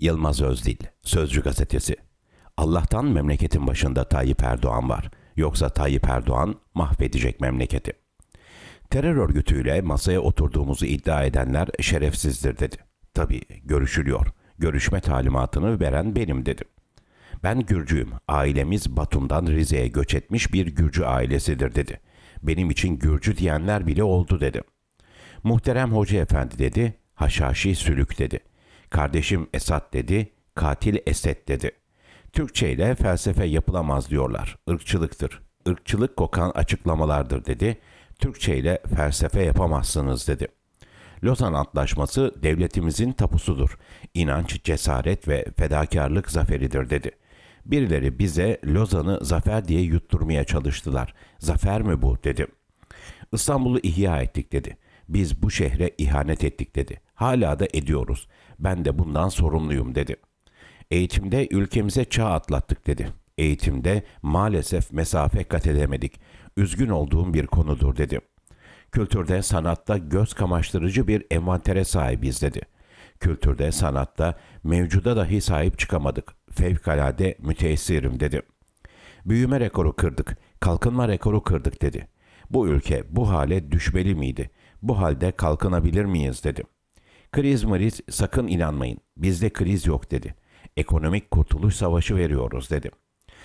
Yılmaz Özdil, Sözcü Gazetesi. Allah'tan memleketin başında Tayyip Erdoğan var. Yoksa Tayyip Erdoğan mahvedecek memleketi. Terör örgütüyle masaya oturduğumuzu iddia edenler şerefsizdir dedi. Tabi görüşülüyor. Görüşme talimatını veren benim dedi. Ben Gürcüyüm. Ailemiz Batum'dan Rize'ye göç etmiş bir Gürcü ailesidir dedi. Benim için Gürcü diyenler bile oldu dedi. Muhterem Hoca Efendi dedi. Haşhaşi sülük dedi. Kardeşim Esat dedi, katil Esed dedi. Türkçe ile felsefe yapılamaz diyorlar. Irkçılıktır. Irkçılık kokan açıklamalardır dedi. Türkçe ile felsefe yapamazsınız dedi. Lozan Antlaşması devletimizin tapusudur. İnanç, cesaret ve fedakarlık zaferidir dedi. Birileri bize Lozan'ı zafer diye yutturmaya çalıştılar. Zafer mi bu dedi. İstanbul'u ihya ettik dedi. Biz bu şehre ihanet ettik dedi. Hala da ediyoruz. Ben de bundan sorumluyum dedi. Eğitimde ülkemize çağ atlattık dedi. Eğitimde maalesef mesafe kat edemedik. Üzgün olduğum bir konudur dedi. Kültürde, sanatta göz kamaştırıcı bir envantere sahibiz dedi. Kültürde, sanatta mevcuda dahi sahip çıkamadık. Fevkalade müteessirim dedi. Büyüme rekoru kırdık, kalkınma rekoru kırdık dedi. Bu ülke bu hale düşmeli miydi? Bu halde kalkınabilir miyiz dedim. Kriz mariz sakın inanmayın. Bizde kriz yok dedi. Ekonomik kurtuluş savaşı veriyoruz dedi.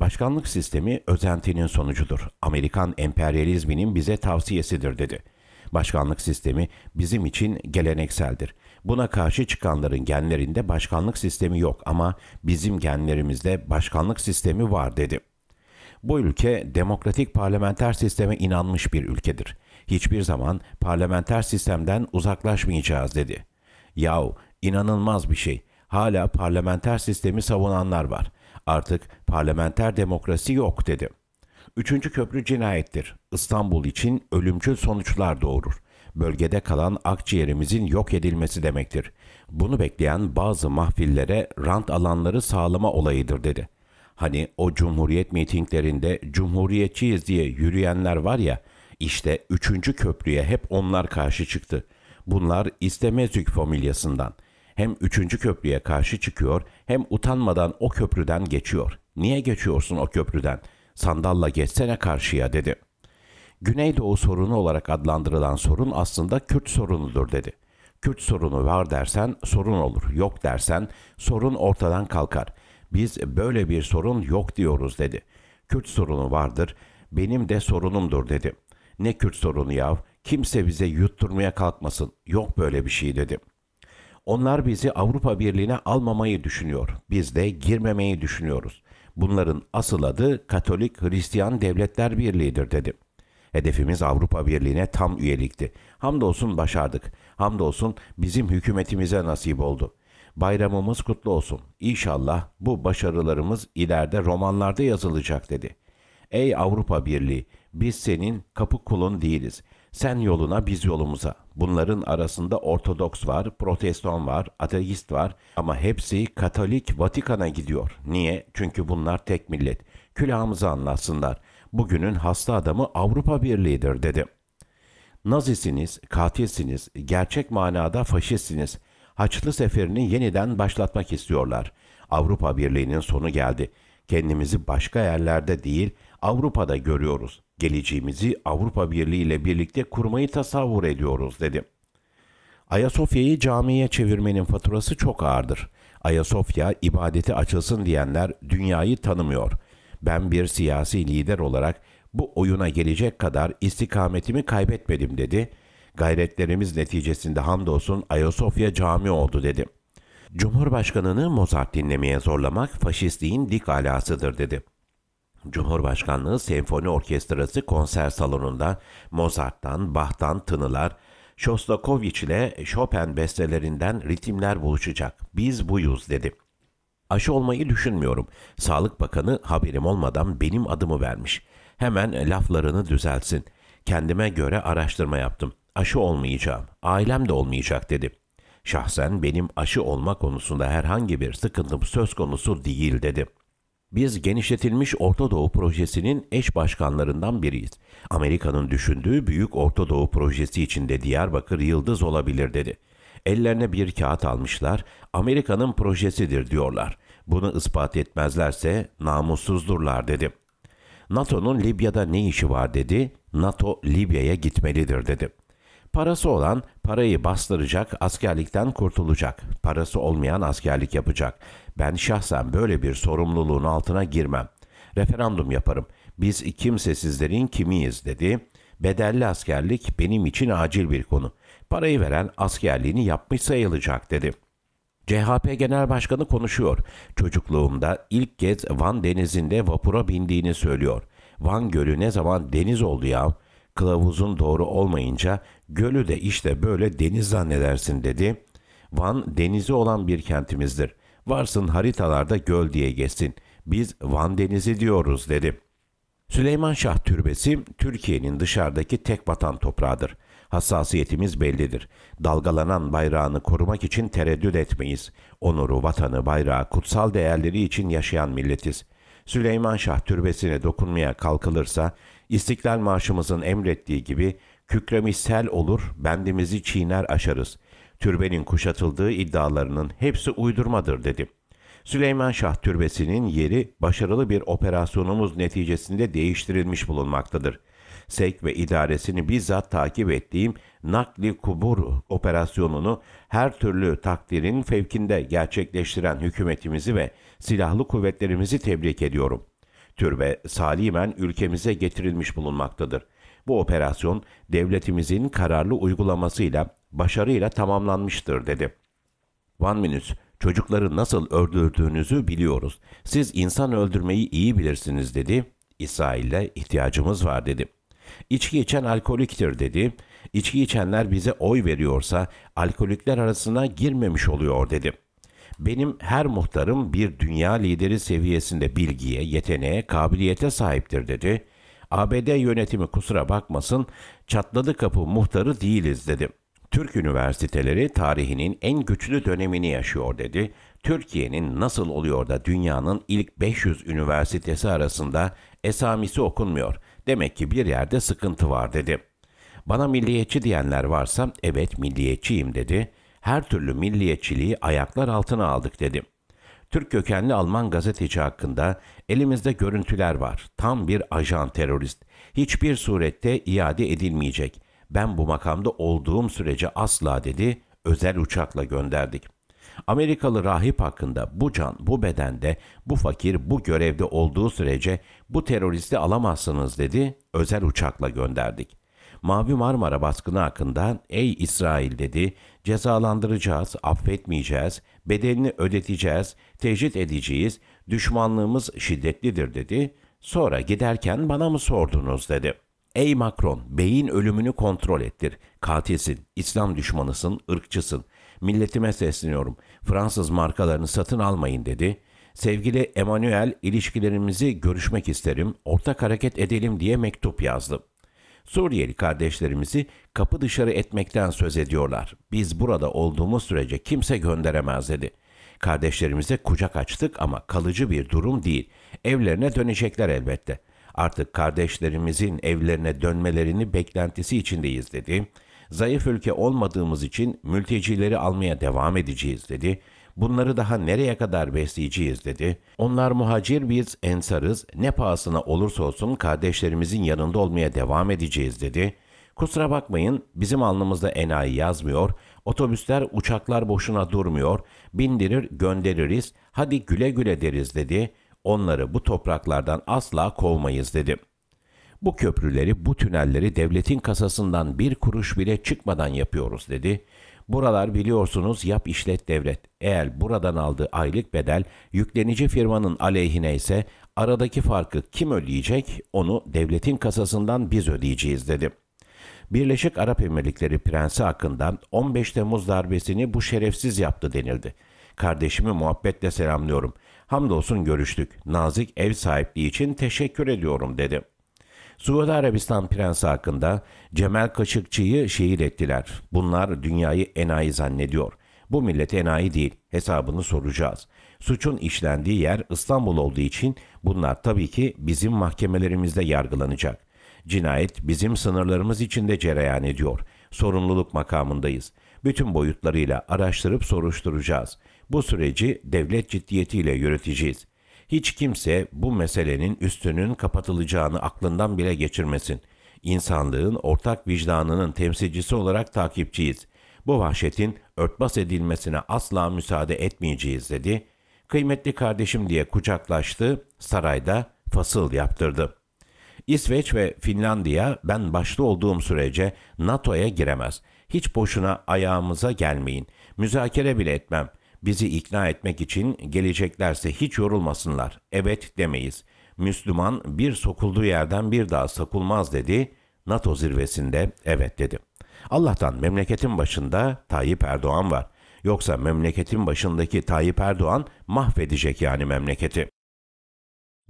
Başkanlık sistemi özentinin sonucudur. Amerikan emperyalizminin bize tavsiyesidir dedi. Başkanlık sistemi bizim için gelenekseldir. Buna karşı çıkanların genlerinde başkanlık sistemi yok ama bizim genlerimizde başkanlık sistemi var dedi. Bu ülke demokratik parlamenter sisteme inanmış bir ülkedir. Hiçbir zaman parlamenter sistemden uzaklaşmayacağız dedi. Yahu inanılmaz bir şey. Hala parlamenter sistemi savunanlar var. Artık parlamenter demokrasi yok dedi. Üçüncü köprü cinayettir. İstanbul için ölümcül sonuçlar doğurur. Bölgede kalan akciğerimizin yok edilmesi demektir. Bunu bekleyen bazı mahfillere rant alanları sağlama olayıdır dedi. Hani o cumhuriyet mitinglerinde cumhuriyetçiyiz diye yürüyenler var ya, işte üçüncü köprüye hep onlar karşı çıktı.'' Bunlar İstemezük familyasından. Hem üçüncü köprüye karşı çıkıyor hem utanmadan o köprüden geçiyor. Niye geçiyorsun o köprüden? Sandalla geçsene karşıya dedi. Güneydoğu sorunu olarak adlandırılan sorun aslında Kürt sorunudur dedi. Kürt sorunu var dersen sorun olur, yok dersen sorun ortadan kalkar. Biz böyle bir sorun yok diyoruz dedi. Kürt sorunu vardır, benim de sorunumdur dedi. Ne Kürt sorunu yav, kimse bize yutturmaya kalkmasın, yok böyle bir şey dedim. Onlar bizi Avrupa Birliği'ne almamayı düşünüyor, biz de girmemeyi düşünüyoruz. Bunların asıl adı Katolik Hristiyan Devletler Birliği'dir dedim. Hedefimiz Avrupa Birliği'ne tam üyelikti. Hamdolsun başardık. Hamdolsun bizim hükümetimize nasip oldu. Bayramımız kutlu olsun. İnşallah bu başarılarımız ileride romanlarda yazılacak dedi. Ey Avrupa Birliği, biz senin kapı kulun değiliz. Sen yoluna, biz yolumuza. Bunların arasında Ortodoks var, Protestan var, ateist var ama hepsi Katolik Vatikan'a gidiyor. Niye? Çünkü bunlar tek millet. Külahımızı anlatsınlar. Bugünün hasta adamı Avrupa Birliği'dir dedim. Nazisiniz, katilsiniz, gerçek manada faşistsiniz. Haçlı seferini yeniden başlatmak istiyorlar. Avrupa Birliği'nin sonu geldi.'' Kendimizi başka yerlerde değil Avrupa'da görüyoruz. Geleceğimizi Avrupa Birliği ile birlikte kurmayı tasavvur ediyoruz dedi. Ayasofya'yı camiye çevirmenin faturası çok ağırdır. Ayasofya ibadeti açılsın diyenler dünyayı tanımıyor. Ben bir siyasi lider olarak bu oyuna gelecek kadar istikametimi kaybetmedim dedi. Gayretlerimiz neticesinde hamdolsun Ayasofya cami oldu dedi.'' Cumhurbaşkanını Mozart dinlemeye zorlamak faşistliğin dik alasıdır dedi. Cumhurbaşkanlığı Senfoni Orkestrası konser salonunda Mozart'tan, Bach'tan tınılar, Shostakovich ile Chopin bestelerinden ritimler buluşacak. Biz buyuz dedi. Aşı olmayı düşünmüyorum. Sağlık Bakanı haberim olmadan benim adımı vermiş. Hemen laflarını düzelsin. Kendime göre araştırma yaptım. Aşı olmayacağım. Ailem de olmayacak dedi. Şahsen benim aşı olma konusunda herhangi bir sıkıntım söz konusu değil dedi. Biz genişletilmiş Orta Doğu projesinin eş başkanlarından biriyiz. Amerika'nın düşündüğü büyük Orta Doğu projesi içinde Diyarbakır yıldız olabilir dedi. Ellerine bir kağıt almışlar, Amerika'nın projesidir diyorlar. Bunu ispat etmezlerse namussuzdurlar dedi. NATO'nun Libya'da ne işi var dedi, NATO Libya'ya gitmelidir dedi. Parası olan parayı bastıracak, askerlikten kurtulacak. Parası olmayan askerlik yapacak. Ben şahsen böyle bir sorumluluğun altına girmem. Referandum yaparım. Biz kimsesizlerin kimiyiz dedi. Bedelli askerlik benim için acil bir konu. Parayı veren askerliğini yapmış sayılacak dedi.'' CHP Genel Başkanı konuşuyor. Çocukluğumda ilk kez Van Denizi'nde vapura bindiğini söylüyor. Van Gölü ne zaman deniz oldu ya? Kılavuzun doğru olmayınca Gölü de işte böyle deniz zannedersin dedi. Van denizi olan bir kentimizdir. Varsın haritalarda göl diye geçsin. Biz Van Denizi diyoruz dedi. Süleyman Şah Türbesi Türkiye'nin dışarıdaki tek vatan toprağıdır. Hassasiyetimiz bellidir. Dalgalanan bayrağını korumak için tereddüt etmeyiz. Onuru, vatanı, bayrağı, kutsal değerleri için yaşayan milletiz. Süleyman Şah Türbesi'ne dokunmaya kalkılırsa İstiklal Marşımızın emrettiği gibi Kükremiş sel olur, bendimizi çiğner aşarız. Türbenin kuşatıldığı iddialarının hepsi uydurmadır dedi. Süleyman Şah Türbesi'nin yeri başarılı bir operasyonumuz neticesinde değiştirilmiş bulunmaktadır. SEK ve idaresini bizzat takip ettiğim nakli kubur operasyonunu her türlü takdirin fevkinde gerçekleştiren hükümetimizi ve silahlı kuvvetlerimizi tebrik ediyorum. Türbe salimen ülkemize getirilmiş bulunmaktadır.'' Bu operasyon devletimizin kararlı uygulamasıyla başarıyla tamamlanmıştır dedi. One Minute, çocukları nasıl öldürdüğünüzü biliyoruz. Siz insan öldürmeyi iyi bilirsiniz dedi. İsrail'e ihtiyacımız var dedi. İçki içen alkoliktir dedi. İçki içenler bize oy veriyorsa alkolikler arasına girmemiş oluyor dedi. Benim her muhtarım bir dünya lideri seviyesinde bilgiye, yeteneğe, kabiliyete sahiptir dedi. ABD yönetimi kusura bakmasın, çatladı kapı muhtarı değiliz dedi. Türk üniversiteleri tarihinin en güçlü dönemini yaşıyor dedi. Türkiye'nin nasıl oluyor da dünyanın ilk 500 üniversitesi arasında esamisi okunmuyor. Demek ki bir yerde sıkıntı var dedi. Bana milliyetçi diyenler varsa evet milliyetçiyim dedi. Her türlü milliyetçiliği ayaklar altına aldık dedi.'' Türk kökenli Alman gazeteci hakkında elimizde görüntüler var. Tam bir ajan terörist. Hiçbir surette iade edilmeyecek. Ben bu makamda olduğum sürece asla dedi, özel uçakla gönderdik. Amerikalı rahip hakkında bu can, bu bedende, bu fakir, bu görevde olduğu sürece bu teröristi alamazsınız dedi, özel uçakla gönderdik. Mavi Marmara baskını hakkında ey İsrail dedi, cezalandıracağız, affetmeyeceğiz, bedelini ödeteceğiz, tecrit edeceğiz, düşmanlığımız şiddetlidir dedi. Sonra giderken bana mı sordunuz dedi. Ey Macron, beyin ölümünü kontrol ettir. Katilsin, İslam düşmanısın, ırkçısın. Milletime sesleniyorum. Fransız markalarını satın almayın dedi. Sevgili Emmanuel, ilişkilerimizi görüşmek isterim, ortak hareket edelim diye mektup yazdım. Suriyeli kardeşlerimizi kapı dışarı etmekten söz ediyorlar. Biz burada olduğumuz sürece kimse gönderemez dedi. Kardeşlerimize kucak açtık ama kalıcı bir durum değil. Evlerine dönecekler elbette. Artık kardeşlerimizin evlerine dönmelerini beklentisi içindeyiz dedi. Zayıf ülke olmadığımız için mültecileri almaya devam edeceğiz dedi. Bunları daha nereye kadar besleyeceğiz dedi. Onlar muhacir biz ensarız ne pahasına olursa olsun kardeşlerimizin yanında olmaya devam edeceğiz dedi. Kusura bakmayın bizim alnımızda enayi yazmıyor, otobüsler uçaklar boşuna durmuyor, bindirir göndeririz, hadi güle güle deriz dedi. Onları bu topraklardan asla kovmayız dedi. Bu köprüleri, bu tünelleri devletin kasasından bir kuruş bile çıkmadan yapıyoruz dedi. Buralar biliyorsunuz yap işlet devlet. Eğer buradan aldığı aylık bedel yüklenici firmanın aleyhine ise aradaki farkı kim ödeyecek onu devletin kasasından biz ödeyeceğiz dedi. Birleşik Arap Emirlikleri Prensi hakkında 15 Temmuz darbesini bu şerefsiz yaptı denildi. Kardeşimi muhabbetle selamlıyorum. Hamdolsun görüştük. Nazik ev sahipliği için teşekkür ediyorum dedi. Suudi Arabistan prensi hakkında Cemal Kaşıkçı'yı şehir ettiler. Bunlar dünyayı enayi zannediyor. Bu millet enayi değil, hesabını soracağız. Suçun işlendiği yer İstanbul olduğu için bunlar tabii ki bizim mahkemelerimizde yargılanacak. Cinayet bizim sınırlarımız içinde cereyan ediyor. Sorumluluk makamındayız. Bütün boyutlarıyla araştırıp soruşturacağız. Bu süreci devlet ciddiyetiyle yöneteceğiz. Hiç kimse bu meselenin üstünün kapatılacağını aklından bile geçirmesin. İnsanlığın ortak vicdanının temsilcisi olarak takipçiyiz. Bu vahşetin örtbas edilmesine asla müsaade etmeyeceğiz dedi. Kıymetli kardeşim diye kucaklaştı, sarayda fasıl yaptırdı. İsveç ve Finlandiya ben başta olduğum sürece NATO'ya giremez. Hiç boşuna ayağımıza gelmeyin. Müzakere bile etmem. Bizi ikna etmek için geleceklerse hiç yorulmasınlar. Evet demeyiz. Müslüman bir sokulduğu yerden bir daha sokulmaz dedi. NATO zirvesinde evet dedi. Allah'tan memleketin başında Tayyip Erdoğan var. Yoksa memleketin başındaki Tayyip Erdoğan mahvedecek yani memleketi.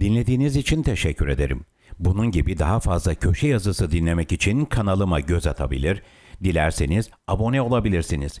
Dinlediğiniz için teşekkür ederim. Bunun gibi daha fazla köşe yazısı dinlemek için kanalıma göz atabilir, dilerseniz abone olabilirsiniz.